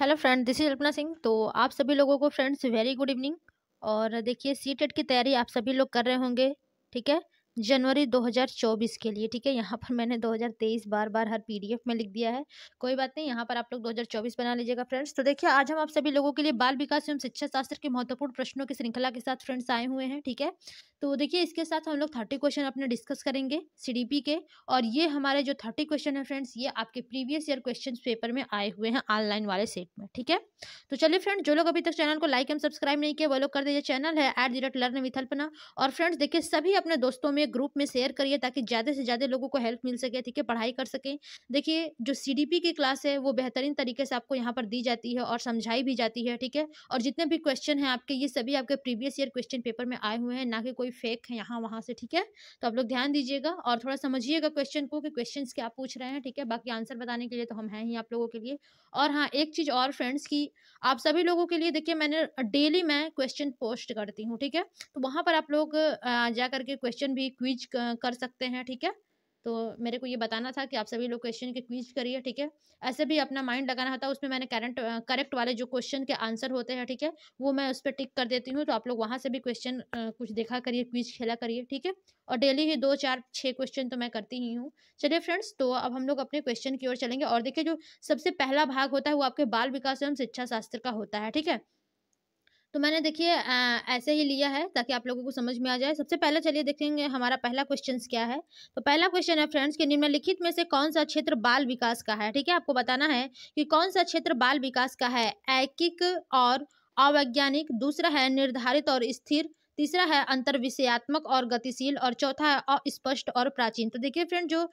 Hello friend this is Alpana Singh तो आप सभी लोगों को फ्रेंड्स वेरी गुड इवनिंग और देखिए सी टेट e की तैयारी आप सभी लोग कर रहे होंगे ठीक है जनवरी 2024 के लिए ठीक है यहाँ पर मैंने 2023 बार बार हर पीडीएफ में लिख दिया है कोई बात नहीं यहाँ पर आप लोग 2024 बना लीजिएगा फ्रेंड्स तो देखिए आज हम आप सभी लोगों के लिए बाल विकास एवं शिक्षा शास्त्र के महत्वपूर्ण प्रश्नों की श्रृंखला के साथ फ्रेंड्स आए हुए हैं ठीक है तो देखिए इसके साथ हम लोग थर्टी क्वेश्चन अपने डिस्कस करेंगे सी के और ये हमारे जो थर्टी क्वेश्चन है फ्रेंड्स ये आपके प्रीवियस ईयर क्वेश्चन पेपर में आए हुए हैं ऑनलाइन वाले सेट में ठीक है तो चलिए फ्रेंड जो लोग अभी तक चैनल को लाइक एंड सब्सक्राइब नहीं किया वो लोग कर दीजिए चैनल है एट दी लर्न विथल्पना और फ्रेंड्स देखिए सभी अपने दोस्तों में ग्रुप में शेयर करिए ताकि ज़्यादा से ज़्यादा लोगों को हेल्प मिल सके ठीक है पढ़ाई कर सकें देखिए जो सी की क्लास है वो बेहतरीन तरीके से आपको यहाँ पर दी जाती है और समझाई भी जाती है ठीक है और जितने भी क्वेश्चन हैं आपके ये सभी आपके प्रीवियस ईयर क्वेश्चन पेपर में आए हुए हैं ना कि कोई फेक है यहाँ वहाँ से ठीक है तो आप लोग ध्यान दीजिएगा और थोड़ा समझिएगा क्वेश्चन को कि क्वेश्चन क्या पूछ रहे हैं ठीक है बाकी आंसर बताने के लिए तो हम हैं ही आप लोगों के लिए और हाँ एक चीज़ और फ्रेंड्स की आप सभी लोगों के लिए देखिए मैंने डेली मैं क्वेश्चन पोस्ट करती हूँ ठीक है तो वहाँ पर आप लोग जा करके क्वेश्चन भी भी क्विज कर सकते हैं ठीक है तो मेरे को ये बताना था कि आप सभी लोग क्वेश्चन के क्विज करिए ठीक है ऐसे भी अपना माइंड लगाना था उसमें मैंने करंट करेक्ट वाले जो क्वेश्चन के आंसर होते हैं ठीक है वो मैं उस पर टिक कर देती हूँ तो आप लोग वहाँ से भी क्वेश्चन कुछ देखा करिए क्विज खेला करिए ठीक है और डेली ही दो चार छः क्वेश्चन तो मैं करती ही हूँ चलिए फ्रेंड्स तो अब हम लोग अपने क्वेश्चन की ओर चलेंगे और देखिए जो सबसे पहला भाग होता है वो आपके बाल विकास एवं शिक्षा शास्त्र का होता है ठीक है तो मैंने देखिए ऐसे ही लिया है ताकि आप लोगों को समझ में आ जाए सबसे पहले चलिए देखेंगे हमारा पहला क्वेश्चन क्या है तो पहला क्वेश्चन है फ्रेंड्स कि निम्नलिखित में से कौन सा क्षेत्र बाल विकास का है ठीक है आपको बताना है कि कौन सा क्षेत्र बाल विकास का है ऐकिक और अवैज्ञानिक दूसरा है निर्धारित और स्थिर तीसरा है अंतर विषयात्मक और गतिशील और चौथा है अस्पष्ट और प्राचीन तो देखिए फ्रेंड जो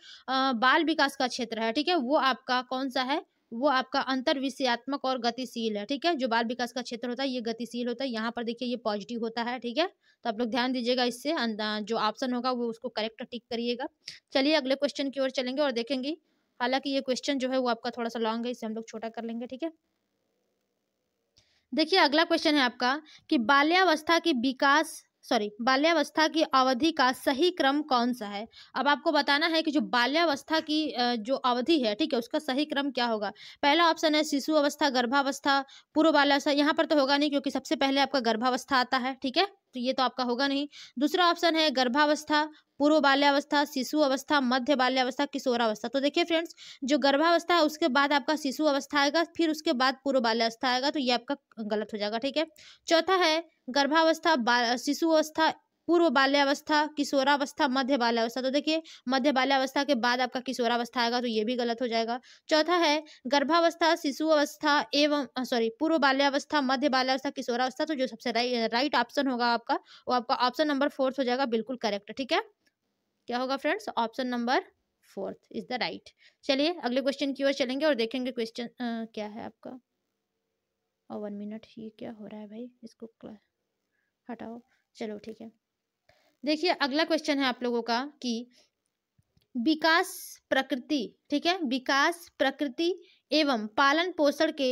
बाल विकास का क्षेत्र है ठीक है वो आपका कौन सा है वो आपका अंतर विषयात्मक और गतिशील है ठीक है जो बाल विकास का क्षेत्र होता है ये गतिशील होता है यहाँ पर देखिए ये पॉजिटिव होता है ठीक है तो आप लोग ध्यान दीजिएगा इससे अं, जो ऑप्शन होगा वो उसको करेक्ट टिक करिएगा चलिए अगले क्वेश्चन की ओर चलेंगे और देखेंगे हालांकि ये क्वेश्चन जो है वो आपका थोड़ा सा लॉन्ग है इसे हम लोग छोटा कर लेंगे ठीक है देखिए अगला क्वेश्चन है आपका कि बाल्यावस्था के विकास सॉरी बाल्यावस्था की अवधि का सही क्रम कौन सा है अब आपको बताना है कि जो बाल्यावस्था की जो अवधि है ठीक है उसका सही क्रम क्या होगा पहला ऑप्शन है शिशु अवस्था गर्भावस्था पूर्व बाल्यावस्था यहाँ पर तो होगा नहीं क्योंकि सबसे पहले आपका गर्भावस्था आता है ठीक है तो ये तो आपका होगा नहीं दूसरा ऑप्शन है गर्भावस्था पूर्व बाल्यावस्था शिशु अवस्था मध्य बाल्यावस्था किशोरावस्था तो देखिए फ्रेंड्स जो गर्भावस्था है उसके बाद आपका शिशु अवस्था आएगा फिर उसके बाद पूर्व बाल्यावस्था आएगा तो ये आपका गलत हो जाएगा ठीक है चौथा है गर्भावस्था शिशु अवस्था पूर्व बाल्यावस्था किशोरावस्था मध्य बाल्यावस्था तो देखिए मध्य बाल्यावस्था के बाद आपका किशोरावस्था आएगा तो ये भी गलत हो जाएगा चौथा है गर्भावस्था शिशु अवस्था एवं सॉरी पूर्व बाल्यावस्था मध्य बाल्यावस्था किशोरावस्था तो जो सबसे राइट राइट ऑप्शन होगा आपका वो आपका ऑप्शन नंबर फोर्थ हो जाएगा बिल्कुल करेक्ट ठीक है क्या होगा friends option number fourth is the right चलिए अगले क्वेश्चन की ओर चलेंगे और देखेंगे क्वेश्चन क्या है आपका और वन मिनट ये क्या हो रहा है भाई इसको हटाओ चलो ठीक है देखिए अगला क्वेश्चन है आप लोगों का कि विकास प्रकृति ठीक है विकास प्रकृति एवं पालन पोषण के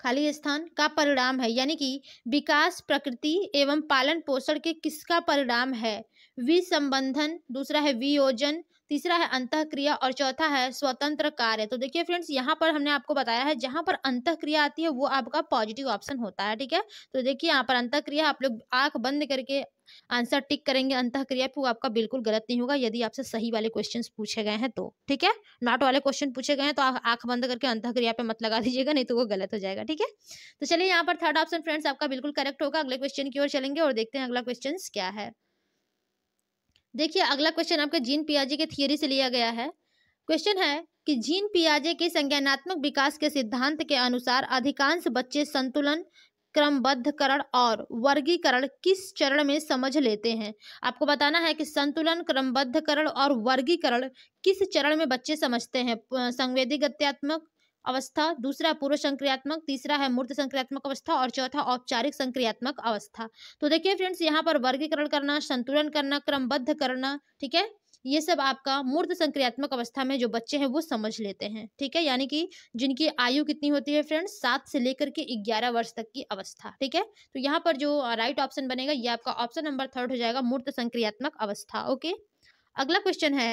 खाली स्थान का परिणाम है यानी कि विकास प्रकृति एवं पालन पोषण के किसका परिणाम है विसंबंधन दूसरा है वियोजन तीसरा है अंत क्रिया और चौथा है स्वतंत्र कार्य तो देखिए फ्रेंड्स यहाँ पर हमने आपको बताया है जहाँ पर अंत क्रिया आती है वो आपका पॉजिटिव ऑप्शन होता है ठीक है तो देखिए यहाँ पर अंत क्रिया आप लोग आंख बंद करके आंसर टिक करेंगे अंत क्रिया वो आपका बिल्कुल गलत नहीं होगा यदि आपसे सही वाले क्वेश्चन पूछे गए हैं तो ठीक है नॉट वाले क्वेश्चन पूछे गए हैं तो आंख बंद करके अंत क्रिया पे मत लगा दीजिएगा नहीं तो वो गलत हो जाएगा ठीक है तो चलिए यहाँ पर थर्ड ऑप्शन फ्रेंड्स आपका बिल्कुल करेक्ट होगा अगले क्वेश्चन की ओर चलेंगे और देखते हैं अगला क्वेश्चन क्या है देखिए अगला क्वेश्चन आपके जीन पियाजे के थियोरी से लिया गया है क्वेश्चन है कि जीन पियाजे के संज्ञानात्मक विकास के सिद्धांत के अनुसार अधिकांश बच्चे संतुलन क्रमबद्धकरण और वर्गीकरण किस चरण में समझ लेते हैं आपको बताना है कि संतुलन क्रमबद्धकरण और वर्गीकरण किस चरण में बच्चे समझते हैं संवेदी गत्यात्मक अवस्था दूसरा पूर्व संक्रियात्मक तीसरा है मूर्त संक्रियात्मक अवस्था और चौथा औपचारिक संक्रियात्मक अवस्था तो देखिए फ्रेंड्स यहाँ पर वर्गीकरण करना संतुलन करना क्रमबद्ध करना ठीक है ये सब आपका मूर्त संक्रियात्मक अवस्था में जो बच्चे हैं वो समझ लेते हैं ठीक है यानी कि जिनकी आयु कितनी होती है फ्रेंड्स सात से लेकर के ग्यारह वर्ष तक की अवस्था ठीक है तो यहाँ पर जो राइट ऑप्शन बनेगा ये आपका ऑप्शन नंबर थर्ड हो जाएगा मूर्त संक्रियात्मक अवस्था ओके अगला क्वेश्चन है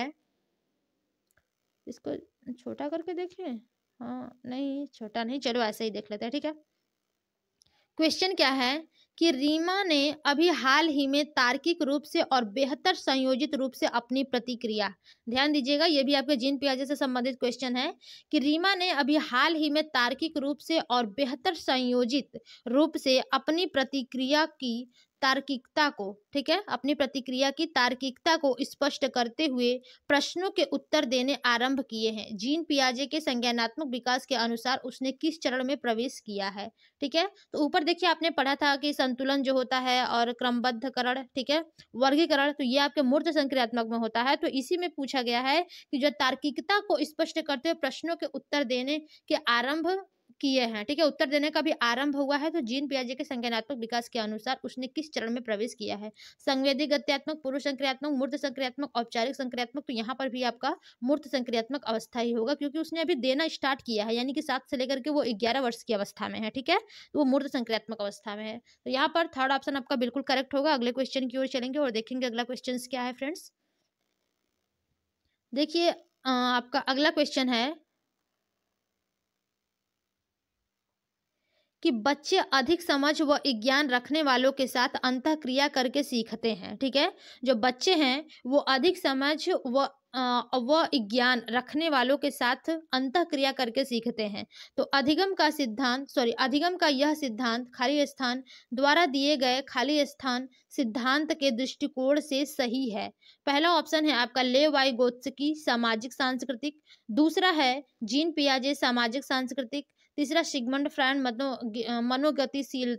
इसको छोटा करके देखें हाँ नहीं छोटा नहीं चलो ऐसे ही देख लेते हैं ठीक है क्वेश्चन क्या है कि रीमा ने अभी हाल ही में तार्किक रूप से और बेहतर संयोजित रूप से अपनी प्रतिक्रिया ध्यान दीजिएगा ये भी आपके जीन पियाजे से संबंधित क्वेश्चन है कि रीमा ने अभी हाल ही में तार्किक रूप से और बेहतर संयोजित रूप से अपनी प्रतिक्रिया की तार्किकता को ठीक है अपनी प्रतिक्रिया की तार्किकता को स्पष्ट करते हुए प्रश्नों के उत्तर देने आरंभ किए हैं जीन पियाजे के संज्ञानात्मक विकास के अनुसार उसने किस चरण में प्रवेश किया है ठीक है तो ऊपर देखिए आपने पढ़ा था कि संतुलन जो होता है और क्रमबद्धकरण ठीक है वर्गीकरण तो ये आपके मूर्त संक्रियात्मक में होता है तो इसी में पूछा गया है कि जो तार्किकता को स्पष्ट करते हुए प्रश्नों के उत्तर देने के आरंभ किए हैं ठीक है उत्तर देने का भी आरंभ हुआ है तो जीन पियाजे के संज्ञानात्मक विकास के अनुसार उसने किस चरण में प्रवेश किया है संवेदी गत्यात्मक पुरुष संक्रियात्मक मूर्त संक्रियात्मक औपचारिक संक्रियात्मक तो यहाँ पर भी आपका मूर्त संक्रियात्मक अवस्था ही होगा क्योंकि उसने अभी देना स्टार्ट किया है यानी कि सात से लेकर के वो ग्यारह वर्ष की अवस्था में है ठीक है तो वो मूर्त संक्रियात्मक अवस्था में है तो यहाँ पर थर्ड ऑप्शन आपका बिल्कुल करेक्ट होगा अगले क्वेश्चन की ओर चलेंगे और देखेंगे अगला क्वेश्चन क्या है फ्रेंड्स देखिए आपका अगला क्वेश्चन है कि बच्चे अधिक समझ व ज्ञान रखने वालों के साथ अंत क्रिया करके सीखते हैं ठीक है जो बच्चे हैं वो अधिक समझ व व ज्ञान रखने वालों के साथ अंत क्रिया करके सीखते हैं तो अधिगम का सिद्धांत सॉरी अधिगम का यह सिद्धांत खाली स्थान द्वारा दिए गए खाली स्थान सिद्धांत के दृष्टिकोण से सही है पहला ऑप्शन है आपका ले वाई गोत्सकी सामाजिक सांस्कृतिक दूसरा है जीन पियाजे सामाजिक सांस्कृतिक तीसरा सिगमंड फ्रैंड मनो मनोगतिशील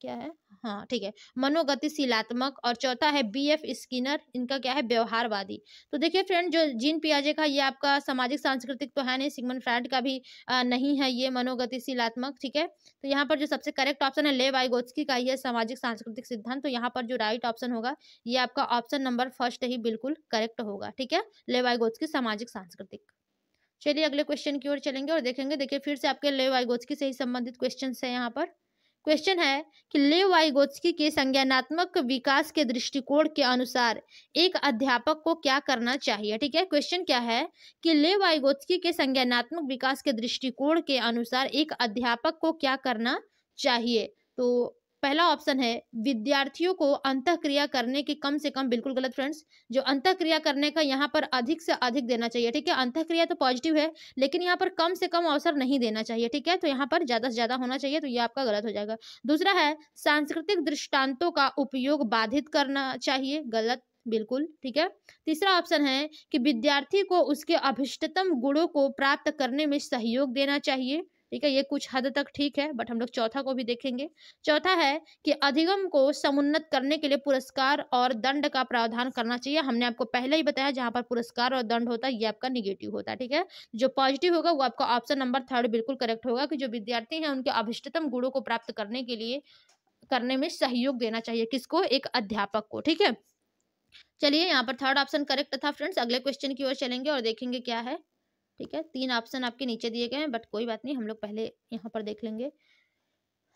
क्या है हाँ ठीक है मनोगतिशीलात्मक और चौथा है बी एफ स्किनर इनका क्या है व्यवहारवादी तो देखिए फ्रेंड जो जीन पियाजे का ये आपका सामाजिक सांस्कृतिक तो है नहीं सिगमन फ्राड का भी आ, नहीं है ये मनोगतिशीलात्मक ठीक है तो यहाँ पर जो सबसे करेक्ट ऑप्शन है ले वाइगोत्सकी का ये सामाजिक सांस्कृतिक सिद्धांत तो यहाँ पर जो राइट ऑप्शन होगा ये आपका ऑप्शन नंबर फर्स्ट ही बिल्कुल करेक्ट होगा ठीक है ले वाइगोत्सकी सामाजिक सांस्कृतिक चलिए अगले क्वेश्चन की ओर चलेंगे और देखेंगे देखिए फिर से आपके लेव वाइगोत्सकी से ही संबंधित क्वेश्चन है यहाँ पर क्वेश्चन है कि ले वाइगोत्सकी के संज्ञानात्मक विकास के दृष्टिकोण के अनुसार एक अध्यापक को क्या करना चाहिए ठीक है क्वेश्चन क्या है कि ले वाइगोत्सकी के संज्ञानात्मक विकास के दृष्टिकोण के अनुसार एक अध्यापक को क्या करना चाहिए तो पहला ऑप्शन है विद्यार्थियों को अंत क्रिया करने की कम से कम बिल्कुल गलत फ्रेंड्स जो अंत क्रिया करने का यहाँ पर अधिक से अधिक देना चाहिए ठीक है अंत क्रिया तो पॉजिटिव है लेकिन यहाँ पर कम से कम अवसर नहीं देना चाहिए ठीक है तो यहाँ पर ज़्यादा से ज़्यादा होना चाहिए तो ये आपका गलत हो जाएगा दूसरा है सांस्कृतिक दृष्टांतों का उपयोग बाधित करना चाहिए गलत बिल्कुल ठीक है तीसरा ऑप्शन है कि विद्यार्थी को उसके अभिष्टतम गुणों को प्राप्त करने में सहयोग देना चाहिए ठीक है ये कुछ हद तक ठीक है बट हम लोग चौथा को भी देखेंगे चौथा है कि अधिगम को समुन्नत करने के लिए पुरस्कार और दंड का प्रावधान करना चाहिए हमने आपको पहले ही बताया जहां पर पुरस्कार और दंड होता है ये आपका निगेटिव होता है ठीक है जो पॉजिटिव होगा वो आपका ऑप्शन नंबर थर्ड बिल्कुल करेक्ट होगा कि जो विद्यार्थी है उनके अभिष्टतम गुणों को प्राप्त करने के लिए करने में सहयोग देना चाहिए किसको एक अध्यापक को ठीक है चलिए यहाँ पर थर्ड ऑप्शन करेक्ट था फ्रेंड्स अगले क्वेश्चन की ओर चलेंगे और देखेंगे क्या है ठीक है तीन ऑप्शन आपके नीचे दिए गए हैं बट कोई बात नहीं हम लोग पहले यहाँ पर देख लेंगे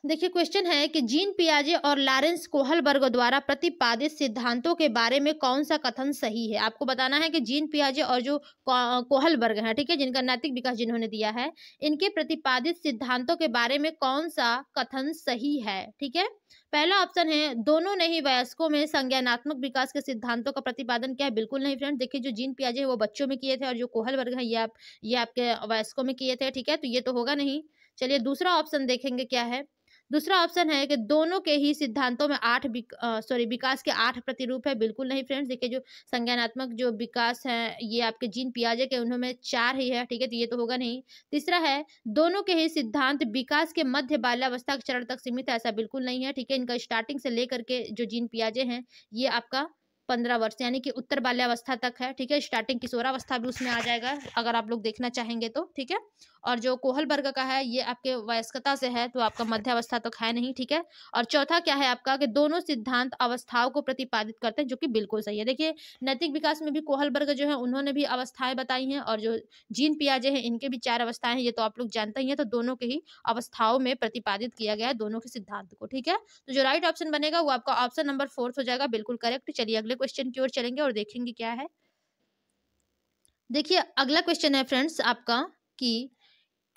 देखिए क्वेश्चन है कि जीन पियाजे और लॉरेंस कोहलबर्ग द्वारा प्रतिपादित सिद्धांतों के बारे में कौन सा कथन सही है आपको बताना है कि जीन पियाजे और जो कोहलबर्ग हैं ठीक है जिनका नैतिक विकास जिन्होंने दिया है इनके प्रतिपादित सिद्धांतों के बारे में कौन सा कथन सही है ठीक है पहला ऑप्शन है दोनों ने ही वयस्कों में संज्ञानात्मक विकास के सिद्धांतों का प्रतिपादन किया है बिल्कुल नहीं फ्रेंड देखिए जो जीन पियाजे वो बच्चों में किए थे और जो कोहल वर्ग है ये आप ये आपके वयस्कों में किए थे ठीक है तो ये तो होगा नहीं चलिए दूसरा ऑप्शन देखेंगे क्या है दूसरा ऑप्शन है कि दोनों के ही सिद्धांतों में आठ सॉरी विकास के आठ प्रतिरूप है बिल्कुल नहीं फ्रेंड्स देखिए जो संज्ञानात्मक जो विकास है ये आपके जीन पियाजे के उन्होंने चार ही है ठीक है तो ये तो होगा नहीं तीसरा है दोनों के ही सिद्धांत विकास के मध्य बाल्यावस्था के चरण तक सीमित है ऐसा बिल्कुल नहीं है ठीक है इनका स्टार्टिंग से लेकर के जो जीन पियाजे हैं ये आपका पंद्रह वर्ष यानी कि उत्तर बाल्यावस्था तक है ठीक है स्टार्टिंग किशोरावस्था भी उसमें आ जाएगा अगर आप लोग देखना चाहेंगे तो ठीक है और जो कोहल वर्ग का है ये आपके वयस्कता से है तो आपका मध्य अवस्था तो है नहीं ठीक है और चौथा क्या है आपका कि दोनों सिद्धांत अवस्थाओं को प्रतिपादित करते हैं जो कि बिल्कुल सही है देखिए नैतिक विकास में भी कोहल वर्ग जो है उन्होंने भी अवस्थाएं बताई हैं और जो जीन पियाजे हैं इनके भी चार अवस्थाएं हैं ये तो आप लोग जानते ही हैं तो दोनों के ही अवस्थाओं में प्रतिपादित किया गया है दोनों के सिद्धांत को ठीक है तो जो राइट ऑप्शन बनेगा वो आपका ऑप्शन नंबर फोर्थ हो जाएगा बिल्कुल करेक्ट चलिए अगले क्वेश्चन की ओर चलेंगे और देखेंगे क्या है देखिए अगला क्वेश्चन है फ्रेंड्स आपका कि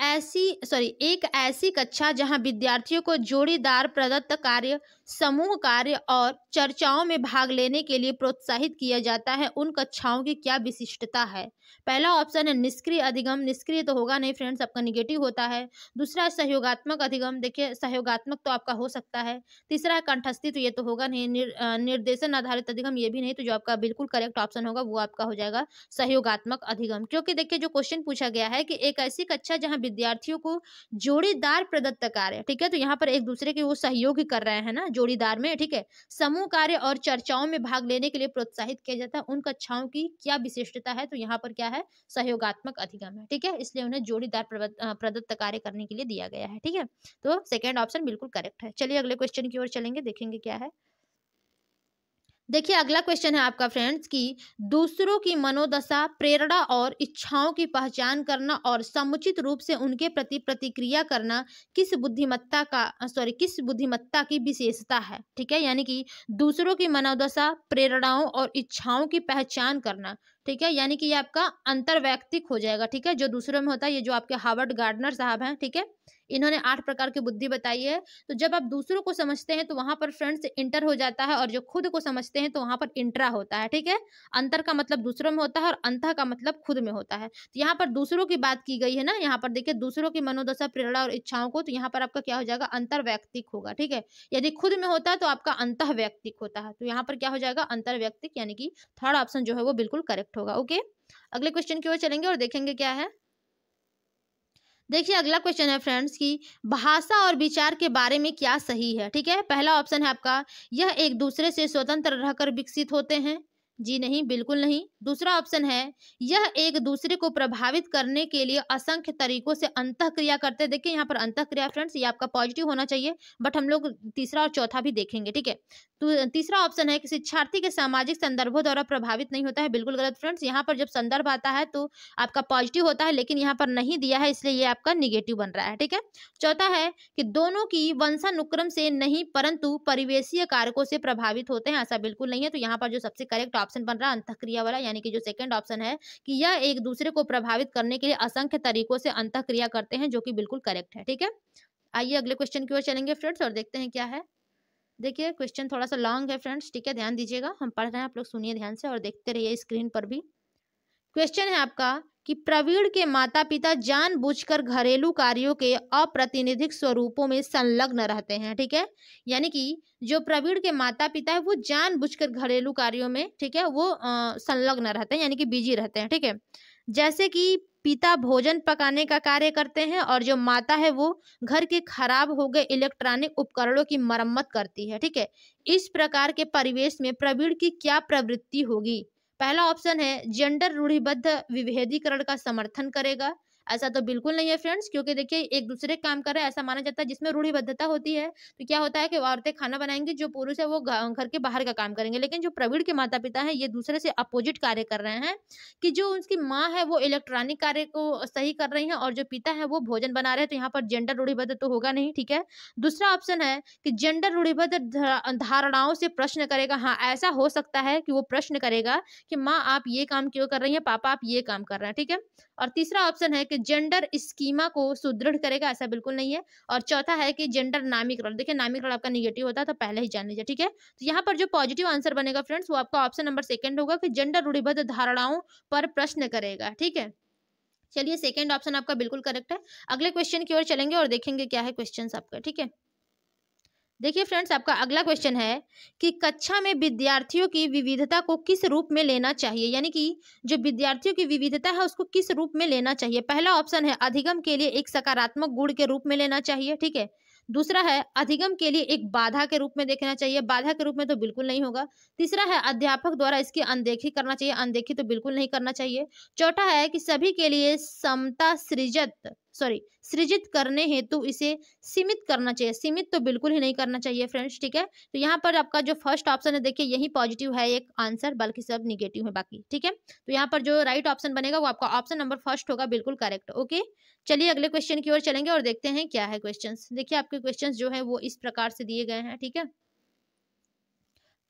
ऐसी सॉरी एक ऐसी कक्षा जहां विद्यार्थियों को जोड़ीदार प्रदत्त कार्य समूह कार्य और चर्चाओं में भाग लेने के लिए प्रोत्साहित किया जाता है उन कक्षाओं की क्या विशिष्टता है पहला ऑप्शन है निष्क्रिय अधिगम निष्क्रिय तो होगा नहीं फ्रेंड्स आपका निगेटिव होता है दूसरा सहयोगात्मक अधिगम देखिए सहयोगात्मक तो आपका हो सकता है तीसरा है कंठस्थी तो ये तो होगा नहीं निर, निर्देशन आधारित अधिगम ये भी नहीं तो जो आपका बिल्कुल करेक्ट ऑप्शन होगा वो आपका हो जाएगा सहयोगात्मक अधिगम क्योंकि देखिए जो क्वेश्चन पूछा गया है कि एक ऐसी कक्षा जहाँ विद्यार्थियों को जोड़ीदार प्रदत्त कार्य ठीक है तो यहाँ पर एक दूसरे के वो सहयोग कर रहे हैं ना जोड़ीदार में ठीक है समूह कार्य और चर्चाओं में भाग लेने के लिए प्रोत्साहित किया जाता है उन कक्षाओं की क्या विशिष्टता है तो यहाँ पर क्या है सहयोगात्मक अधिगम है ठीक है इसलिए उन्हें जोड़ीदार प्रदत्त कार्य करने के लिए दिया गया है ठीक है तो सेकेंड ऑप्शन बिल्कुल करेक्ट है चलिए अगले क्वेश्चन की ओर चलेंगे देखेंगे क्या है देखिए अगला क्वेश्चन है आपका फ्रेंड्स कि दूसरों की मनोदशा प्रेरणा और इच्छाओं की पहचान करना और समुचित रूप से उनके प्रति प्रतिक्रिया करना किस बुद्धिमत्ता का सॉरी किस बुद्धिमत्ता की विशेषता है ठीक है यानी कि दूसरों की मनोदशा प्रेरणाओं और इच्छाओं की पहचान करना ठीक है यानी कि ये आपका अंतर्वैयक्तिक हो जाएगा ठीक है जो दूसरों में होता है ये जो आपके हार्वर्ड गार्डनर साहब हैं ठीक है थीके? इन्होंने आठ प्रकार की बुद्धि बताई है तो जब आप दूसरों को समझते हैं तो वहां पर फ्रेंड्स इंटर हो जाता है और जो खुद को समझते हैं तो वहां पर इंट्रा होता है ठीक है अंतर का मतलब दूसरों में होता है और अंत का मतलब खुद में होता है तो यहाँ पर दूसरों की बात की गई है ना यहाँ पर देखिये दूसरों की मनोदशा प्रेरणा और इच्छाओं को तो यहाँ पर आपका क्या हो जाएगा अंतर व्यक्तिक होगा ठीक है यदि खुद में होता है तो आपका अंत व्यक्तिक होता है तो यहाँ पर क्या हो जाएगा अंतर व्यक्तिक यानी कि थर्ड ऑप्शन जो है वो बिल्कुल करेक्ट होगा ओके अगले क्वेश्चन की ओर चलेंगे और देखेंगे क्या है देखिए अगला क्वेश्चन है फ्रेंड्स कि भाषा और विचार के बारे में क्या सही है ठीक है पहला ऑप्शन है आपका यह एक दूसरे से स्वतंत्र रहकर विकसित होते हैं जी नहीं बिल्कुल नहीं दूसरा ऑप्शन है यह एक दूसरे को प्रभावित करने के लिए असंख्य तरीकों से अंत क्रिया करते हैं देखिए यहाँ पर अंत क्रिया फ्रेंड्स ये आपका पॉजिटिव होना चाहिए बट हम लोग तीसरा और चौथा भी देखेंगे ठीक है तो तीसरा ऑप्शन है कि शिक्षार्थी के सामाजिक संदर्भों द्वारा प्रभावित नहीं होता है बिल्कुल गलत फ्रेंड्स यहाँ पर जब संदर्भ आता है तो आपका पॉजिटिव होता है लेकिन यहाँ पर नहीं दिया है इसलिए ये आपका निगेटिव बन रहा है ठीक है चौथा है कि दोनों की वंशानुक्रम से नहीं परंतु परिवेशीय कारकों से प्रभावित होते हैं ऐसा बिल्कुल नहीं है तो यहाँ पर जो सबसे करेक्ट ऑप्शन बन रहा अंतक्रिया वाला यानी कि जो सेकंड ऑप्शन है कि यह एक दूसरे को प्रभावित करने के लिए असंख्य तरीकों से अंतक्रिया करते हैं जो कि बिल्कुल करेक्ट है ठीक है आइए अगले क्वेश्चन की ओर चलेंगे फ्रेंड्स और देखते हैं क्या है देखिए क्वेश्चन थोड़ा सा लॉन्ग है फ्रेंड्स ठीक है ध्यान दीजिएगा हम पढ़ रहे हैं आप लोग सुनिए ध्यान से और देखते रहिए स्क्रीन पर भी क्वेश्चन है आपका कि प्रवीण के माता पिता जानबूझकर घरेलू कार्यों के अप्रतिनिधिक स्वरूपों में संलग्न रहते हैं ठीक है यानी कि जो प्रवीण के माता पिता है वो जानबूझकर घरेलू कार्यों में ठीक है वो संलग्न रहते हैं यानी कि बिजी रहते हैं ठीक है जैसे कि पिता भोजन पकाने का कार्य करते हैं और जो माता है वो घर के खराब हो गए इलेक्ट्रॉनिक उपकरणों की मरम्मत करती है ठीक है इस प्रकार के परिवेश में प्रवीण की क्या प्रवृत्ति होगी पहला ऑप्शन है जेंडर रूढ़िबद्ध विभेदीकरण का समर्थन करेगा ऐसा तो बिल्कुल नहीं है फ्रेंड्स क्योंकि देखिए एक दूसरे काम कर रहा है ऐसा माना जाता है जिसमें रूढ़िबद्धता होती है तो क्या होता है कि औरतें खाना बनाएंगी जो पुरुष है वो घर के बाहर का काम करेंगे लेकिन जो प्रवीण के माता पिता है ये दूसरे से अपोजिट कार्य कर रहे हैं कि जो उनकी माँ है वो इलेक्ट्रॉनिक कार्य को सही कर रही है और जो पिता है वो भोजन बना रहे हैं तो यहाँ पर जेंडर रूढ़िबद्ध तो होगा नहीं ठीक है दूसरा ऑप्शन है कि जेंडर रूढ़िबद्ध धारणाओं से प्रश्न करेगा हाँ ऐसा हो सकता है कि वो प्रश्न करेगा कि माँ आप ये काम क्यों कर रही है पापा आप ये काम कर रहे हैं ठीक है और तीसरा ऑप्शन है कि जेंडर स्कीमा को सुदृढ़ करेगा ऐसा बिल्कुल नहीं है और चौथा है कि जेंडर नामीकरण देखिए नामीकरण आपका निगेटिव होता है तो पहले ही जान लीजिए ठीक है तो यहाँ पर जो पॉजिटिव आंसर बनेगा फ्रेंड्स वो आपका ऑप्शन नंबर सेकेंड होगा कि जेंडर रूढ़िबद्ध धारणाओं पर प्रश्न करेगा ठीक है चलिए सेकेंड ऑप्शन आपका बिल्कुल करेक्ट है अगले क्वेश्चन की ओर चलेंगे और देखेंगे क्या है क्वेश्चन आपका ठीक है देखिए फ्रेंड्स आपका अगला क्वेश्चन है कि कक्षा में विद्यार्थियों की विविधता को किस रूप में लेना चाहिए यानी कि जो विद्यार्थियों की विविधता है उसको किस रूप में लेना चाहिए पहला ऑप्शन है अधिगम के लिए एक सकारात्मक गुण के रूप में लेना चाहिए ठीक है दूसरा है अधिगम के लिए एक बाधा के रूप में देखना चाहिए बाधा के रूप में तो बिल्कुल नहीं होगा तीसरा है अध्यापक द्वारा इसकी अनदेखी करना चाहिए अनदेखी तो बिल्कुल नहीं करना चाहिए चौथा है कि सभी के लिए समता सृजत सॉरी सृजित करने हेतु इसे सीमित करना चाहिए सीमित तो बिल्कुल ही नहीं करना चाहिए फ्रेंड्स ठीक है तो यहाँ पर आपका जो फर्स्ट ऑप्शन है देखिए यही पॉजिटिव है एक आंसर बल्कि सब निगेटिव है बाकी ठीक है तो यहाँ पर जो राइट ऑप्शन बनेगा वो आपका ऑप्शन नंबर फर्स्ट होगा बिल्कुल करेक्ट ओके चलिए अगले क्वेश्चन की ओर चलेंगे और देखते हैं क्या है क्वेश्चन देखिए आपके क्वेश्चन जो है वो इस प्रकार से दिए गए हैं ठीक है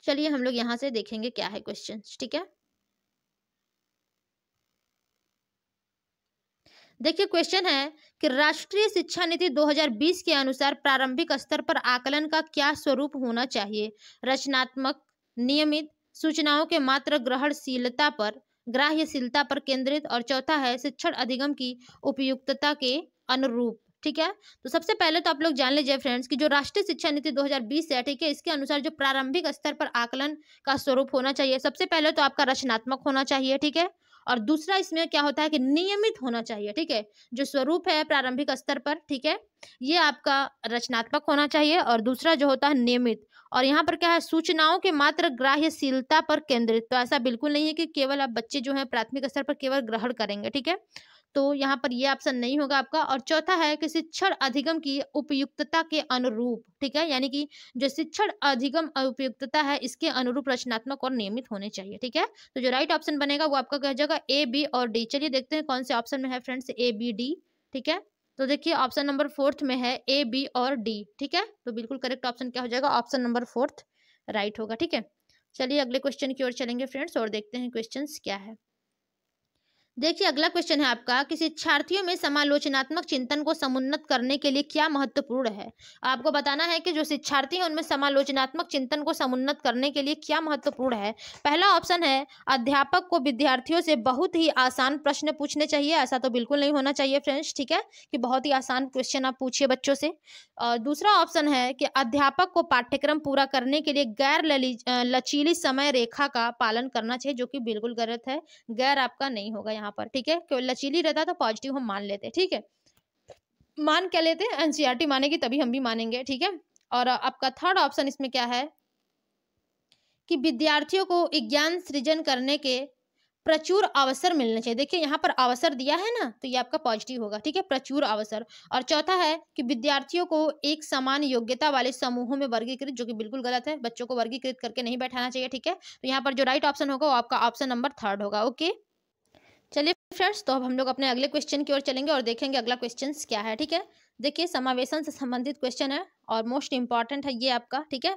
चलिए हम लोग यहाँ से देखेंगे क्या है क्वेश्चन ठीक है देखिए क्वेश्चन है कि राष्ट्रीय शिक्षा नीति 2020 के अनुसार प्रारंभिक स्तर पर आकलन का क्या स्वरूप होना चाहिए रचनात्मक नियमित सूचनाओं के मात्र ग्रहणशीलता पर ग्राह्यशीलता पर केंद्रित और चौथा है शिक्षण अधिगम की उपयुक्तता के अनुरूप ठीक है तो सबसे पहले तो आप लोग जान लीजिए फ्रेंड्स कि जो राष्ट्रीय शिक्षा नीति 2020 है ठीक है इसके अनुसार जो प्रारंभिक स्तर पर आकलन का स्वरूप होना चाहिए सबसे पहले तो आपका रचनात्मक होना चाहिए ठीक है और दूसरा इसमें क्या होता है कि नियमित होना चाहिए ठीक है जो स्वरूप है प्रारंभिक स्तर पर ठीक है ये आपका रचनात्मक होना चाहिए और दूसरा जो होता है नियमित और यहाँ पर क्या है सूचनाओं के मात्र ग्राह्यशीलता पर केंद्रित तो ऐसा बिल्कुल नहीं है कि केवल आप बच्चे जो है प्राथमिक स्तर पर केवल ग्रहण करेंगे ठीक है तो यहाँ पर ये ऑप्शन नहीं होगा आपका और चौथा है कि शिक्षण अधिगम की उपयुक्तता के अनुरूप ठीक है यानी कि जो शिक्षण अधिगम उपयुक्तता है इसके अनुरूप रचनात्मक और नियमित होने चाहिए ठीक है तो जो राइट ऑप्शन बनेगा वो आपका कह जाएगा ए बी और डी चलिए देखते हैं कौन से ऑप्शन में है फ्रेंड्स ए बी डी ठीक है तो देखिए ऑप्शन नंबर फोर्थ में है ए बी और डी ठीक है तो बिल्कुल करेक्ट ऑप्शन क्या हो जाएगा ऑप्शन नंबर फोर्थ राइट होगा ठीक है चलिए अगले क्वेश्चन की ओर चलेंगे फ्रेंड्स और देखते हैं क्वेश्चन क्या है देखिए अगला क्वेश्चन है आपका कि शिक्षार्थियों में समालोचनात्मक चिंतन को समुन्नत करने के लिए क्या महत्वपूर्ण है आपको बताना है कि जो शिक्षार्थी हैं उनमें समालोचनात्मक चिंतन को समुन्नत करने के लिए क्या महत्वपूर्ण है पहला ऑप्शन है अध्यापक को विद्यार्थियों से बहुत ही आसान प्रश्न पूछने चाहिए ऐसा तो बिल्कुल नहीं होना चाहिए फ्रेंड्स ठीक है कि बहुत ही आसान क्वेश्चन आप पूछिए बच्चों से और दूसरा ऑप्शन है कि अध्यापक को पाठ्यक्रम पूरा करने के लिए गैर लचीली समय रेखा का पालन करना चाहिए जो कि बिल्कुल गलत है गैर आपका नहीं होगा यहाँ यहाँ पर ठीक है लचीली रहता तो पॉजिटिव हम मान लेते ठीक है मान क्या लेते हैं एनसीआरटी e मानेगी तभी हम भी मानेंगे ठीक है और आपका थर्ड ऑप्शन इसमें क्या है कि विद्यार्थियों को विज्ञान सृजन करने के प्रचुर अवसर मिलने चाहिए देखिए यहाँ पर अवसर दिया है ना तो ये आपका पॉजिटिव होगा ठीक है प्रचुर अवसर और चौथा है कि विद्यार्थियों को एक समान योग्यता वाले समूहों में वर्गीकृत जो कि बिल्कुल गलत है बच्चों को वर्गीकृत करके नहीं बैठाना चाहिए ठीक है तो यहाँ पर जो राइट ऑप्शन होगा वो आपका ऑप्शन नंबर थर्ड होगा ओके फ्रेंड्स तो अब हम लोग अपने अगले क्वेश्चन की ओर चलेंगे और देखेंगे अगला क्वेश्चन क्या है ठीक है देखिए समावेशन से संबंधित क्वेश्चन है और मोस्ट इम्पॉर्टेंट है ये आपका ठीक है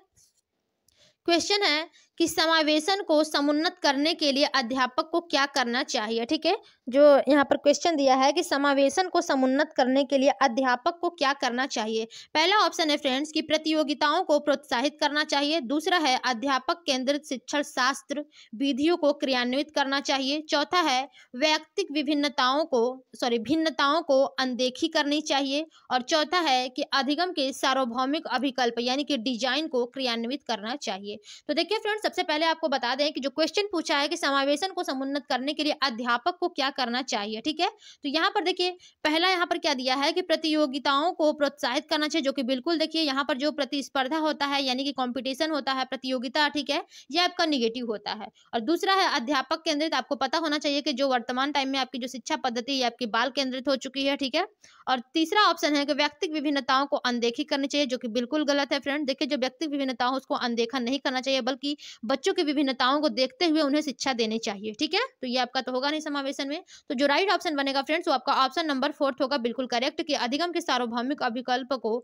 क्वेश्चन है कि समावेशन को समुन्नत करने के लिए अध्यापक को क्या करना चाहिए ठीक है जो यहाँ पर क्वेश्चन दिया है कि समावेशन को समुन्नत करने के लिए अध्यापक को क्या करना चाहिए पहला ऑप्शन है फ्रेंड्स कि प्रतियोगिताओं को प्रोत्साहित करना चाहिए दूसरा है अध्यापक केंद्रित शिक्षण शास्त्र विधियों को क्रियान्वित करना चाहिए चौथा है व्यक्तिक विभिन्नताओं को सॉरी भिन्नताओं को अनदेखी करनी चाहिए और चौथा है कि अधिगम के सार्वभौमिक अभिकल्प यानी कि डिजाइन को क्रियान्वित करना चाहिए तो देखिए फ्रेंड्स सबसे पहले आपको बता दें कि जो क्वेश्चन पूछा है कि समावेशन को समुन्नत करने के लिए अध्यापक को क्या करना चाहिए ठीक है तो यहाँ पर देखिए पहला यहाँ पर क्या दिया है कि प्रतियोगिताओं को प्रोत्साहित करना चाहिए जो कि बिल्कुल देखिए यहाँ पर जो प्रतिस्पर्धा होता है यानी कि कॉम्पिटिशन होता है प्रतियोगिता ठीक है यह आपका निगेटिव होता है और दूसरा है अध्यापक केंद्रित आपको पता होना चाहिए कि जो वर्तमान टाइम में आपकी जो शिक्षा पद्धति है आपकी बाल केंद्रित हो चुकी है ठीक है और तीसरा ऑप्शन है कि व्यक्तिक विभिन्नताओं को अनदेखी करनी चाहिए जो कि बिल्कुल गलत है फ्रेंड देखिए जो व्यक्तिक विभिन्नताओं उसको अनदेखा नहीं करना चाहिए बल्कि बच्चों की विभिन्नताओं को देखते हुए उन्हें शिक्षा देनी चाहिए ठीक है तो ये आपका तो होगा नहीं समावेशन में तो जो राइट ऑप्शन बनेगा फ्रेंड्स वो आपका ऑप्शन नंबर फोर्थ होगा बिल्कुल करेक्ट कि अधिगम के सार्वभौमिक अभिकल्प को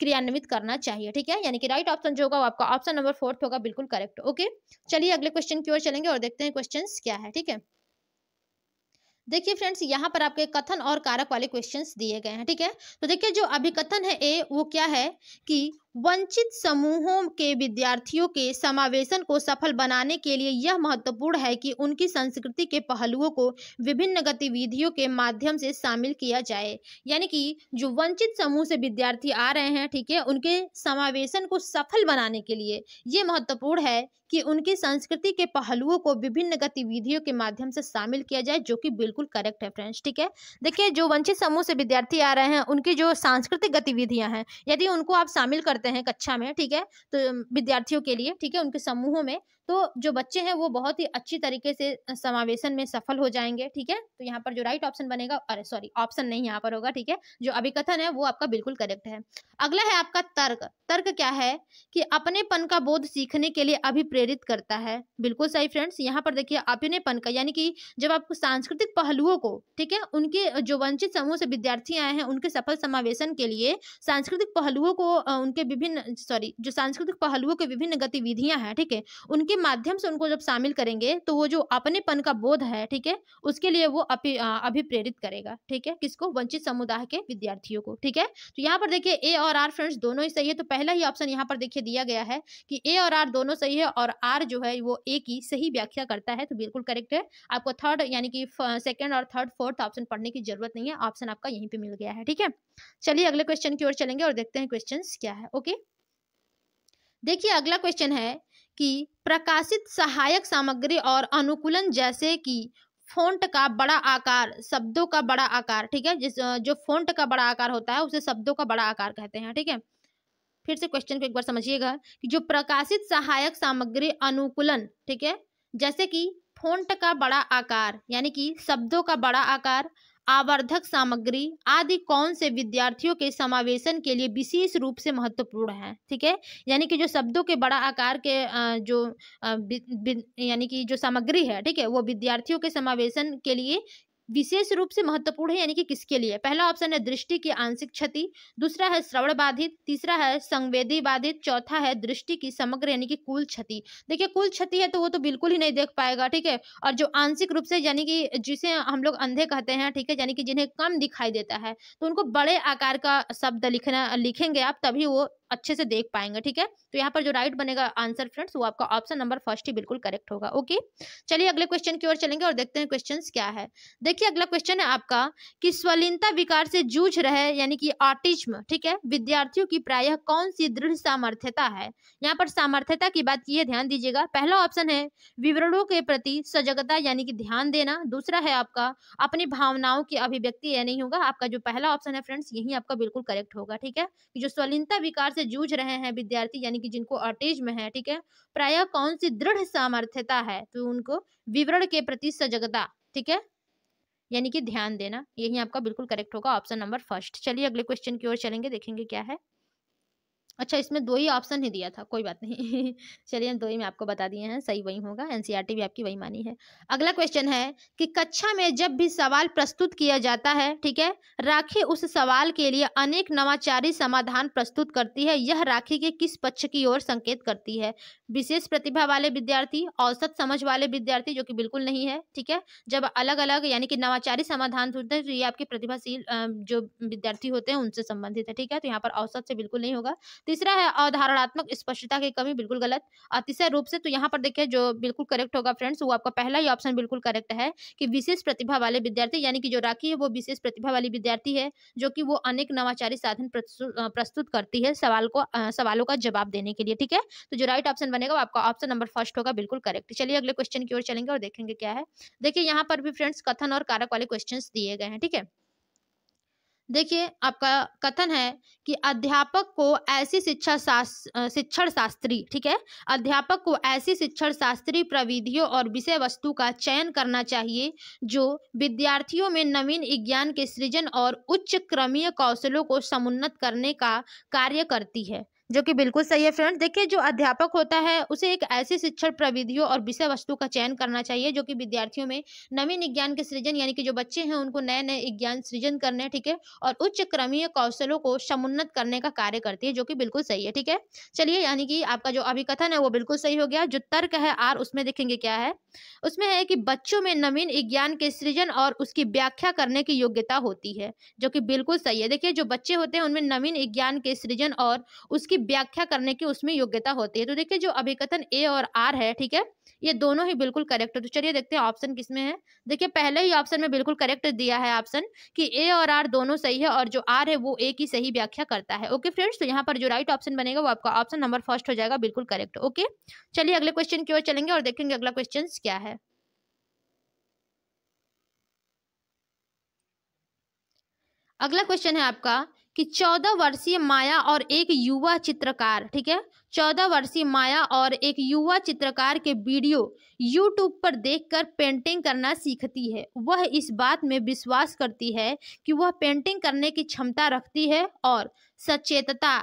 क्रियान्वित करना चाहिए ठीक है यानी कि राइट ऑप्शन जो होगा वो आपका ऑप्शन नंबर फोर्थ होगा बिल्कुल करेक्ट ओके चलिए अगले क्वेश्चन की ओर चलेंगे और देखते हैं क्वेश्चन क्या है ठीक है देखिए फ्रेंड्स यहाँ पर आपके कथन और कारक वाले क्वेश्चंस दिए गए हैं ठीक है तो देखिए जो अभिकथन है ए वो क्या है कि वंचित समूहों के विद्यार्थियों के समावेशन को सफल बनाने के लिए यह महत्वपूर्ण है कि उनकी संस्कृति के पहलुओं को विभिन्न गतिविधियों के माध्यम से शामिल किया जाए यानी कि जो वंचित समूह से विद्यार्थी आ रहे हैं ठीक है उनके समावेशन को सफल बनाने के लिए ये महत्वपूर्ण है कि उनकी संस्कृति के पहलुओं को विभिन्न गतिविधियों के माध्यम से शामिल किया जाए जो कि बिल्कुल करेक्ट है फ्रेंड्स ठीक है देखिए जो वंचित समूह से विद्यार्थी आ रहे हैं उनकी जो सांस्कृतिक गतिविधियां हैं यदि उनको आप शामिल करते करते हैं कक्षा अच्छा में ठीक है तो विद्यार्थियों के लिए ठीक है उनके समूहों में तो जो बच्चे हैं वो बहुत ही अच्छी तरीके से समावेशन में सफल हो जाएंगे ठीक है तो यहाँ पर जो राइट ऑप्शन बनेगा अरे सॉरी ऑप्शन नहीं यहाँ पर होगा ठीक है जो अभिकथन है वो आपका बिल्कुल करेक्ट है अगला है आपका तर्क तर्क क्या है कि अपनेपन का बोध सीखने के लिए अभिप्रेरित करता है बिल्कुल सही फ्रेंड्स यहाँ पर देखिए अपनेपन का यानी कि जब आप सांस्कृतिक पहलुओं को ठीक है उनके जो वंचित समूह से विद्यार्थी आए हैं उनके सफल समावेशन के लिए सांस्कृतिक पहलुओं को उनके विभिन्न सॉरी जो सांस्कृतिक पहलुओं के विभिन्न गतिविधियां हैं ठीक है उनके माध्यम से उनको जब शामिल करेंगे तो वो जो अपनेपन का बोध है ठीक है उसके लिए वो अभिप्रेरित करेगा ठीक है किसको वंचित समुदाय के विद्यार्थियों को ठीक है तो यहाँ पर देखिए ए और आर फ्रेंड्स दोनों ही सही है तो पहला ही ऑप्शन यहाँ पर देखिए दिया गया है कि ए और आर दोनों सही है और आर जो है वो ए की सही व्याख्या करता है तो बिल्कुल करेक्ट है आपको थर्ड यानी कि सेकेंड और थर्ड फोर्थ ऑप्शन पढ़ने की जरूरत नहीं है ऑप्शन आपका यहीं पर मिल गया है ठीक है चलिए अगले क्वेश्चन की ओर चलेंगे और देखते हैं क्वेश्चन क्या है ओके देखिए अगला क्वेश्चन है कि प्रकाशित सहायक सामग्री और अनुकूलन जैसे कि फोंट का बड़ा आकार शब्दों का बड़ा आकार ठीक है जिस जो फोंट का बड़ा आकार होता है उसे शब्दों का बड़ा आकार कहते हैं ठीक है फिर से क्वेश्चन को एक बार समझिएगा कि जो प्रकाशित सहायक सामग्री अनुकूलन ठीक है जैसे कि फोंट का बड़ा आकार यानी कि शब्दों का बड़ा आकार आवर्धक सामग्री आदि कौन से विद्यार्थियों के समावेशन के लिए विशेष रूप से महत्वपूर्ण है ठीक है यानी कि जो शब्दों के बड़ा आकार के जो यानी कि जो सामग्री है ठीक है वो विद्यार्थियों के समावेशन के लिए विशेष रूप से महत्वपूर्ण है यानी कि किसके लिए पहला ऑप्शन है दृष्टि की आंशिक क्षति दूसरा है श्रवण बाधित तीसरा है संवेदी बाधित चौथा है दृष्टि की समग्र यानी कि कुल क्षति देखिए कुल क्षति है तो वो तो बिल्कुल ही नहीं देख पाएगा ठीक है और जो आंशिक रूप से यानी कि जिसे हम लोग अंधे कहते हैं ठीक है यानी कि जिन्हें कम दिखाई देता है तो उनको बड़े आकार का शब्द लिखना लिखेंगे आप तभी वो अच्छे से देख पाएंगे ठीक है तो यहाँ पर जो राइट बनेगा आंसर फ्रेंड्स वो आपका ऑप्शन नंबर फर्स्ट ही बिल्कुल करेक्ट होगा ओके चलिए अगले क्वेश्चन की ओर चलेंगे और देखते हैं क्वेश्चन क्या है देखिए अगला क्वेश्चन है आपका कि स्वलिनता विकार से जूझ रहे यानी कि ऑटिज्म ठीक है विद्यार्थियों की प्रायः कौन सी दृढ़ सामर्थ्यता है यहाँ पर सामर्थ्यता की बात की ध्यान दीजिएगा पहला ऑप्शन है विवरणों के प्रति सजगता यानी कि ध्यान देना दूसरा है आपका अपनी भावनाओं की अभिव्यक्ति यह नहीं होगा आपका जो पहला ऑप्शन है फ्रेंड्स यही आपका बिल्कुल करेक्ट होगा ठीक है जो स्वलिनता विकार से जूझ रहे हैं विद्यार्थी यानी कि जिनको ऑटिज्म है ठीक है प्राय कौन सी दृढ़ सामर्थ्यता है तो उनको विवरण के प्रति सजगता ठीक है यानी कि ध्यान देना यही आपका बिल्कुल करेक्ट होगा ऑप्शन नंबर फर्स्ट चलिए अगले क्वेश्चन की ओर चलेंगे देखेंगे क्या है अच्छा इसमें दो ही ऑप्शन ही दिया था कोई बात नहीं चलिए दो ही मैं आपको बता दिए हैं सही वही होगा एनसीईआरटी भी आपकी वही मानी है अगला क्वेश्चन है कि कक्षा में जब भी सवाल प्रस्तुत किया जाता है ठीक है राखी उस सवाल के लिए अनेक नवाचारी समाधान प्रस्तुत करती है यह राखी के किस पक्ष की ओर संकेत करती है विशेष प्रतिभा वाले विद्यार्थी औसत समझ वाले विद्यार्थी जो कि बिल्कुल नहीं है ठीक है जब अलग अलग यानी कि नवाचारी समाधान होते हैं तो ये आपके प्रतिभाशील जो विद्यार्थी होते हैं उनसे संबंधित है ठीक है तो यहाँ पर औसत से बिल्कुल नहीं होगा तीसरा है अवधारणात्मक स्पष्टता की कमी बिल्कुल गलत अतिशय रूप से तो यहाँ पर देखिए जो बिल्कुल करेक्ट होगा फ्रेंड्स वो आपका पहला ही ऑप्शन बिल्कुल करेक्ट है कि विशेष प्रतिभा वाले विद्यार्थी यानी कि जो राखी है वो विशेष प्रतिभा वाली विद्यार्थी है जो कि वो अनेक नवाचारी साधन प्रस्तुत करती है सवाल को सवालों का जवाब देने के लिए ठीक है तो जो राइट ऑप्शन बनेगा वो आपका ऑप्शन नंबर फर्स्ट होगा बिल्कुल करेक्ट चलिए अगले क्वेश्चन की ओर चलेंगे और देखेंगे क्या है देखिए यहाँ पर भी फ्रेंड्स कथन और कारक वाले क्वेश्चन दिए गए हैं ठीक है देखिए आपका कथन है कि अध्यापक को ऐसी शिक्षा शिक्षण शास्त्री ठीक है अध्यापक को ऐसी शिक्षण शास्त्री प्रविधियों और विषय वस्तु का चयन करना चाहिए जो विद्यार्थियों में नवीन विज्ञान के सृजन और उच्च क्रमीय कौशलों को समुन्नत करने का कार्य करती है जो कि बिल्कुल सही है फ्रेंड्स देखिए जो अध्यापक होता है उसे एक ऐसी शिक्षण प्रविधियों और विषय वस्तु का चयन करना चाहिए जो कि विद्यार्थियों में नवीन ज्ञान के सृजन यानी कि जो बच्चे हैं उनको नए नए ज्ञान सृजन करने ठीक है और उच्च क्रमीय कौशलों को समुन्नत करने का कार्य करती है जो कि बिल्कुल सही है ठीक है चलिए यानी कि आपका जो अभिकथन है वो बिल्कुल सही हो गया जो तर्क है आर उसमें देखेंगे क्या है उसमें है कि बच्चों में नवीन ज्ञान के सृजन और उसकी व्याख्या करने की योग्यता होती है जो कि बिल्कुल सही है देखिए जो बच्चे होते हैं उनमें नवीन ज्ञान के सृजन और उसकी की व्याख्या करने की उसमें योग्यता होती है तो देखिए जो अभिकथन ए और आर है ठीक है ये दोनों ही बिल्कुल करेक्ट है तो चलिए देखते हैं ऑप्शन किसमें है देखिए पहले ही ऑप्शन में बिल्कुल करेक्ट दिया है ऑप्शन कि ए और आर दोनों सही है और जो आर है वो ए की सही व्याख्या करता है ओके फ्रेंड्स तो यहाँ पर जो राइट ऑप्शन बनेगा वो आपका ऑप्शन नंबर फर्स्ट हो जाएगा बिल्कुल करेक्ट ओके चलिए अगले क्वेश्चन की ओर चलेंगे और देखेंगे अगला क्वेश्चन क्या है अगला क्वेश्चन है आपका कि चौदह वर्षीय माया और एक युवा चित्रकार ठीक है चौदह वर्षीय माया और एक युवा चित्रकार के वीडियो यूट्यूब पर देखकर पेंटिंग करना सीखती है वह इस बात में विश्वास करती है कि वह पेंटिंग करने की क्षमता रखती है और सचेतता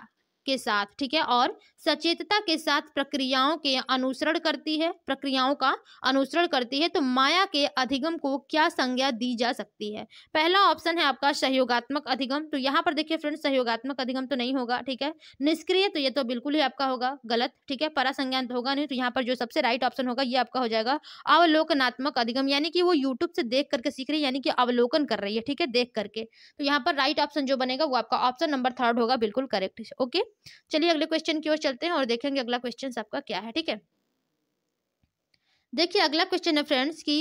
के साथ ठीक है और सचेतता के साथ प्रक्रियाओं के अनुसरण करती है प्रक्रियाओं का अनुसरण करती है तो माया के अधिगम को क्या संज्ञा दी जा सकती है पहला ऑप्शन है आपका सहयोगात्मक अधिगम तो यहाँ पर देखिए फ्रेंड्स सहयोगात्मक अधिगम तो नहीं होगा ठीक है निष्क्रिय तो ये तो बिल्कुल ही आपका होगा गलत ठीक है परा संज्ञान तो होगा नहीं तो यहाँ पर जो सबसे राइट ऑप्शन होगा ये आपका हो जाएगा अवलोकनात्मक अधिगम यानी कि वो यूट्यूब से देख करके सीख रही है यानी कि अवलोकन कर रही है ठीक है देख करके तो यहाँ पर राइट ऑप्शन जो बनेगा वो आपका ऑप्शन नंबर थर्ड होगा बिल्कुल करेक्ट ओके चलिए अगले क्वेश्चन की ओर चलते हैं और देखेंगे अगला क्वेश्चन आपका क्या है ठीक है देखिए अगला क्वेश्चन है फ्रेंड्स की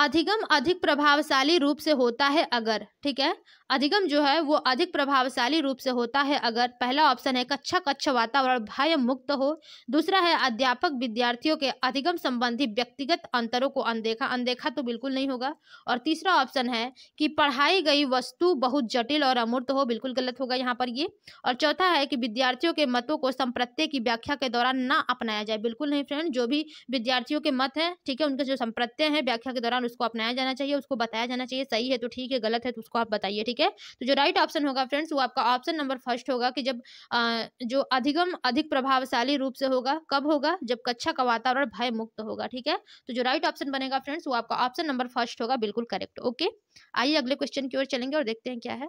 अधिगम अधिक प्रभावशाली रूप से होता है अगर ठीक है अधिगम जो है वो अधिक प्रभावशाली रूप से होता है अगर पहला ऑप्शन है कक्षा कक्षा वातावरण भय मुक्त हो दूसरा है अध्यापक विद्यार्थियों के अधिगम संबंधी व्यक्तिगत अंतरों को अनदेखा अनदेखा तो बिल्कुल नहीं होगा और तीसरा ऑप्शन है कि पढ़ाई गई वस्तु बहुत जटिल और अमूर्त हो बिल्कुल गलत होगा यहाँ पर ये और चौथा है कि विद्यार्थियों के मतों को संप्रत्य की व्याख्या के दौरान न अपनाया जाए बिल्कुल नहीं फ्रेंड जो भी विद्यार्थियों के मत है ठीक है उनके जो संप्रत्य है व्याख्या के दौरान और उसको अपनाया जाना चाहिए उसको बताया जाना चाहिए सही है तो ठीक है गलत है तो उसको आप बताइए ठीक है तो जो राइट ऑप्शन होगा फ्रेंड्स वो आपका ऑप्शन नंबर फर्स्ट होगा कि जब जो अधिगम अधिक प्रभावशाली रूप से होगा कब होगा जब कक्षा का वातावरण भय मुक्त होगा ठीक है तो जो राइट ऑप्शन बनेगा फ्रेंड्स वो आपका ऑप्शन नंबर फर्स्ट होगा बिल्कुल करेक्ट ओके आइए अगले क्वेश्चन की ओर चलेंगे और देखते हैं क्या है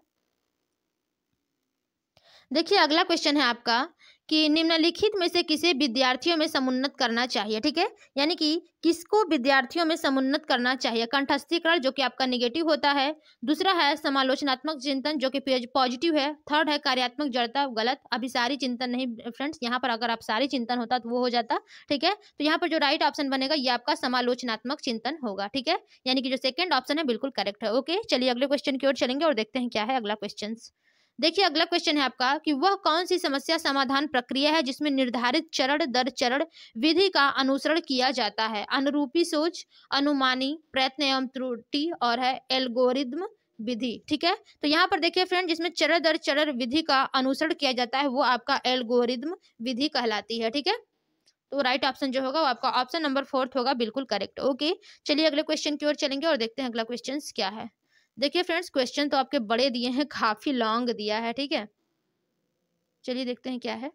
देखिए अगला क्वेश्चन है आपका कि निम्नलिखित में से किसे विद्यार्थियों में समुन्नत करना चाहिए ठीक है यानी कि किसको विद्यार्थियों में समुन्नत करना चाहिए कंठस्थीकरण जो कि आपका निगेटिव होता है दूसरा है समालोचनात्मक चिंतन जो कि पॉजिटिव है थर्ड है कार्यात्मक जड़ता गलत अभी सारी चिंतन नहीं फ्रेंड्स यहाँ पर अगर आप सारी चिंतन होता तो वो हो जाता ठीक है तो यहाँ पर जो राइट ऑप्शन बनेगा ये आपका समालोचनात्मक चिंतन होगा ठीक है यानी कि जो सेकेंड ऑप्शन है बिल्कुल करेक्ट है ओके चलिए अगले क्वेश्चन की ओर चलेंगे और देखते हैं क्या है अगला क्वेश्चन देखिए अगला क्वेश्चन है आपका कि वह कौन सी समस्या समाधान प्रक्रिया है जिसमें निर्धारित चरण दर चरण विधि का अनुसरण किया जाता है अनुरूपी सोच अनुमानी प्रयत्न एवं त्रुटि और है एल्गोरिद्म विधि ठीक है तो यहाँ पर देखिए फ्रेंड जिसमें चरण दर चरण विधि का अनुसरण किया जाता है वो आपका एल्गोरिद्म विधि कहलाती है ठीक है तो राइट ऑप्शन जो होगा वो आपका ऑप्शन नंबर फोर्थ होगा बिल्कुल करेक्ट ओके चलिए अगले क्वेश्चन की ओर चलेंगे और देखते हैं अगला क्वेश्चन क्या है देखिए फ्रेंड्स क्वेश्चन तो आपके बड़े दिए हैं काफी लॉन्ग दिया है ठीक है चलिए देखते हैं क्या है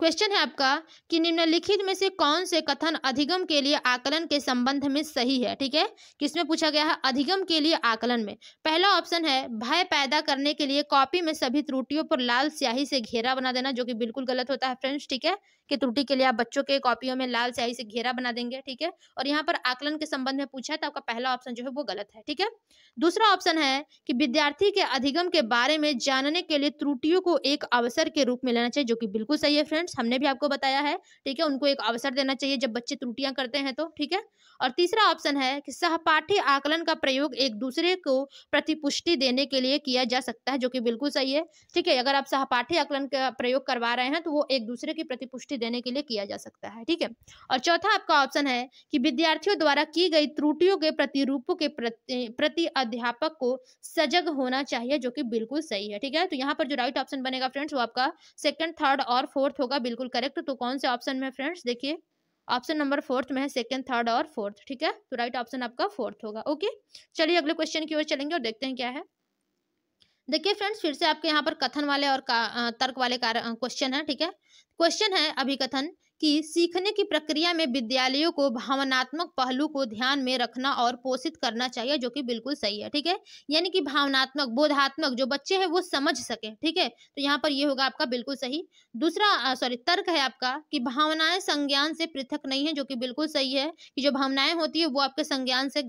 क्वेश्चन है आपका कि निम्नलिखित में से कौन से कथन अधिगम के लिए आकलन के संबंध में सही है ठीक है किसमें पूछा गया है अधिगम के लिए आकलन में पहला ऑप्शन है भय पैदा करने के लिए कॉपी में सभी त्रुटियों पर लाल स्याही से घेरा बना देना जो कि बिल्कुल गलत होता है फ्रेंड्स ठीक है की त्रुटि के लिए आप बच्चों के कॉपियों में लाल स्याही से घेरा बना देंगे ठीक है और यहाँ पर आकलन के संबंध में पूछा है तो आपका पहला ऑप्शन जो है वो गलत है ठीक है दूसरा ऑप्शन है कि विद्यार्थी के अधिगम के बारे में जानने के लिए त्रुटियों को एक अवसर के रूप में लेना चाहिए जो कि बिल्कुल सही है फ्रेंड्स हमने भी आपको बताया है ठीक है उनको एक अवसर देना चाहिए जब बच्चे त्रुटियां करते हैं तो ठीक है और तीसरा ऑप्शन है कि सहपाठी आकलन का प्रयोग एक दूसरे को प्रतिपुष्टि देने के लिए किया जा सकता है जो कि बिल्कुल सही है ठीक है अगर आप सहपाठी आकलन का प्रयोग करवा रहे हैं तो वो एक दूसरे की प्रतिपुष्टि नियुक्ति देने के लिए किया जा सकता है ठीक है और चौथा आपका ऑप्शन है कि विद्यार्थियों द्वारा की गई त्रुटियों के प्रतिरूपों के प्रति, प्रति अध्यापक को सजग होना चाहिए जो कि बिल्कुल सही है ठीक है तो यहाँ पर जो राइट ऑप्शन बनेगा फ्रेंड्स वो आपका सेकंड थर्ड और फोर्थ होगा बिल्कुल करेक्ट तो कौन से ऑप्शन में फ्रेंड्स देखिए ऑप्शन नंबर फोर्थ में है सेकंड थर्ड और फोर्थ ठीक है तो राइट ऑप्शन आपका फोर्थ होगा ओके चलिए अगले क्वेश्चन की ओर चलेंगे और देखते हैं क्या है देखिए फ्रेंड्स फिर से आपके यहाँ पर कथन वाले और तर्क वाले क्वेश्चन है ठीक है क्वेश्चन है अभिकथन कि सीखने की प्रक्रिया में विद्यालयों को भावनात्मक पहलू को ध्यान में रखना और पोषित करना चाहिए जो कि बिल्कुल सही है ठीक है यानी कि भावनात्मक बोधात्मक जो बच्चे हैं वो समझ सके ठीक है तो यहाँ पर ये होगा आपका बिल्कुल सही दूसरा सॉरी तर्क है आपका कि भावनाएं संज्ञान से पृथक नहीं है जो कि बिल्कुल सही है कि जो भावनाएं होती है वो आपके संज्ञान से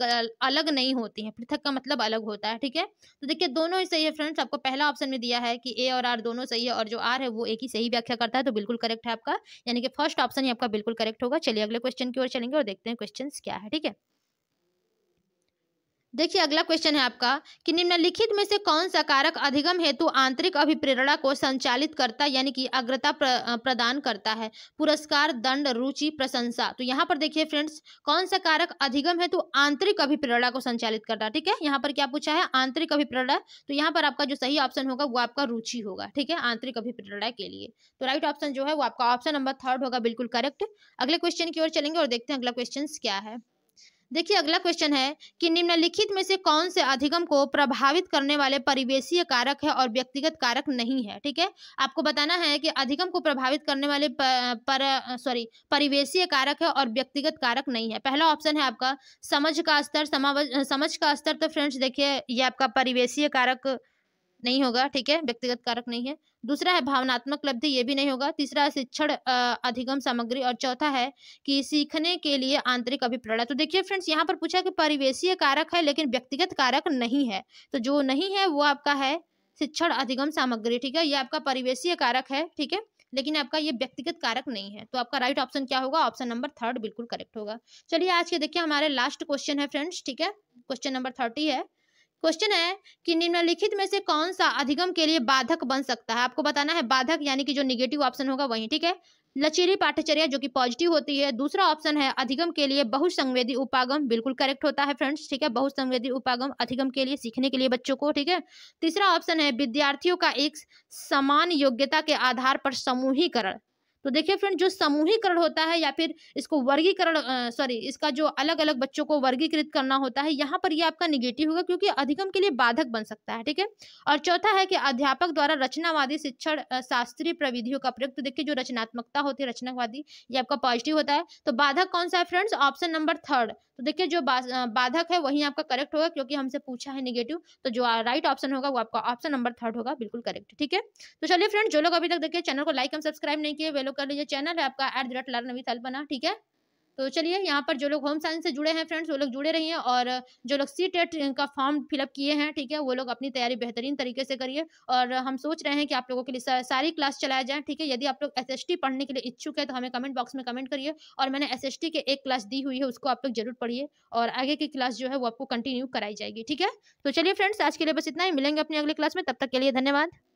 अलग नहीं होती है पृथक का मतलब अलग होता है ठीक है तो देखिये दोनों ही सही है फ्रेंड्स आपको पहला ऑप्शन में दिया है कि ए और आर दोनों सही है और जो आर है वो एक ही सही व्याख्या करता है तो बिल्कुल करेक्ट है आपका यानी कि फर्स्ट फर्स्ट ऑप्शन ही आपका बिल्कुल करेक्ट होगा चलिए अगले क्वेश्चन की ओर चलेंगे और देखते हैं क्वेश्चन क्या है ठीक है देखिए अगला क्वेश्चन है आपका कि निम्नलिखित में से कौन सा कारक अधिगम हेतु आंतरिक अभिप्रेरणा को संचालित करता यानी कि अग्रता प्र, प्रदान करता है पुरस्कार दंड रुचि प्रशंसा तो यहाँ पर देखिए फ्रेंड्स कौन सा कारक अधिगम हेतु आंतरिक अभिप्रेरणा को संचालित करता है ठीक है यहाँ पर क्या पूछा है आंतरिक अभिप्रेरणा तो यहाँ पर आपका जो सही ऑप्शन होगा वो आपका रुचि होगा ठीक है आंतरिक अभिप्रेरणा के लिए तो राइट ऑप्शन जो है वो आपका ऑप्शन नंबर थर्ड होगा बिल्कुल करेक्ट अगले क्वेश्चन की ओर चलेंगे और देखते हैं अगला क्वेश्चन क्या है देखिए अगला क्वेश्चन है कि निम्नलिखित में से कौन से अधिगम को प्रभावित करने वाले परिवेशीय कारक है और व्यक्तिगत कारक नहीं है ठीक है आपको बताना है कि अधिगम को प्रभावित करने वाले पर, पर सॉरी परिवेशीय कारक है और व्यक्तिगत कारक नहीं है पहला ऑप्शन है आपका समझ का स्तर समझ का स्तर तो फ्रेंड्स देखिए ये आपका परिवेशीय कारक नहीं होगा ठीक है व्यक्तिगत कारक नहीं है दूसरा है भावनात्मक लब्धि ये भी नहीं होगा तीसरा है शिक्षण अधिगम सामग्री और चौथा है कि सीखने के लिए आंतरिक अभिप्रेरणा तो देखिए फ्रेंड्स यहाँ पर पूछा कि परिवेशीय कारक है लेकिन व्यक्तिगत कारक नहीं है तो जो नहीं है वो आपका है शिक्षण अधिगम सामग्री ठीक है ये आपका परिवेशीय कारक है ठीक है लेकिन आपका ये व्यक्तिगत कारक नहीं है तो आपका राइट ऑप्शन क्या होगा ऑप्शन नंबर थर्ड बिल्कुल करेक्ट होगा चलिए आज के देखिए हमारे लास्ट क्वेश्चन है फ्रेंड्स ठीक है क्वेश्चन नंबर थर्टी है क्वेश्चन है कि निम्नलिखित में से कौन सा अधिगम के लिए बाधक बन सकता है आपको बताना है बाधक यानी कि जो निगेटिव ऑप्शन होगा वही ठीक है लचीली पाठ्यचर्या जो कि पॉजिटिव होती है दूसरा ऑप्शन है अधिगम के लिए बहुसंवेदी उपागम बिल्कुल करेक्ट होता है फ्रेंड्स ठीक है बहुसंवेदी उपागम अधिगम के लिए सीखने के लिए बच्चों को ठीक है तीसरा ऑप्शन है विद्यार्थियों का एक समान योग्यता के आधार पर समूहीकरण तो देखिए फ्रेंड जो समूहीकरण होता है या फिर इसको वर्गीकरण सॉरी इसका जो अलग अलग बच्चों को वर्गीकृत करना होता है यहाँ पर ये आपका निगेटिव होगा क्योंकि अधिगम के लिए बाधक बन सकता है ठीक है और चौथा है कि अध्यापक द्वारा रचनावादी शिक्षण शास्त्रीय प्रविधियों का प्रयोग तो देखिए जो रचनात्मकता होती है रचनावादी ये आपका पॉजिटिव होता है तो बाधक कौन सा है फ्रेंड्स ऑप्शन नंबर थर्ड तो देखिए जो बाधक है वही आपका करेक्ट होगा क्योंकि हमसे पूछा है निगेटिव तो जो राइट ऑप्शन होगा वो आपका ऑप्शन नंबर थर्ड होगा बिल्कुल करेक्ट ठीक है तो चलिए फ्रेंड जो लोग अभी तक देखिए चैनल को लाइक एंड सब्सक्राइब नहीं किए वे फॉलो कर लीजिए चैनल है आपका at the rate learn with Alpana ठीक है तो चलिए यहाँ पर जो लोग होम साइंस से जुड़े हैं फ्रेंड्स वो लोग जुड़े रहिए और जो लोग सी टेट का फॉर्म फिलअप किए हैं ठीक है वो लोग अपनी तैयारी बेहतरीन तरीके से करिए और हम सोच रहे हैं कि आप लोगों के लिए सारी क्लास चलाया जाए ठीक है यदि आप लोग एस पढ़ने के लिए इच्छुक है तो हमें कमेंट बॉक्स में कमेंट करिए और मैंने एस के एक क्लास दी हुई है उसको आप लोग जरूर पढ़िए और आगे की क्लास जो है वो आपको कंटिन्यू कराई जाएगी ठीक है तो चलिए फ्रेंड्स आज के लिए बस इतना ही मिलेंगे अपनी अगली क्लास में तब तक के लिए धन्यवाद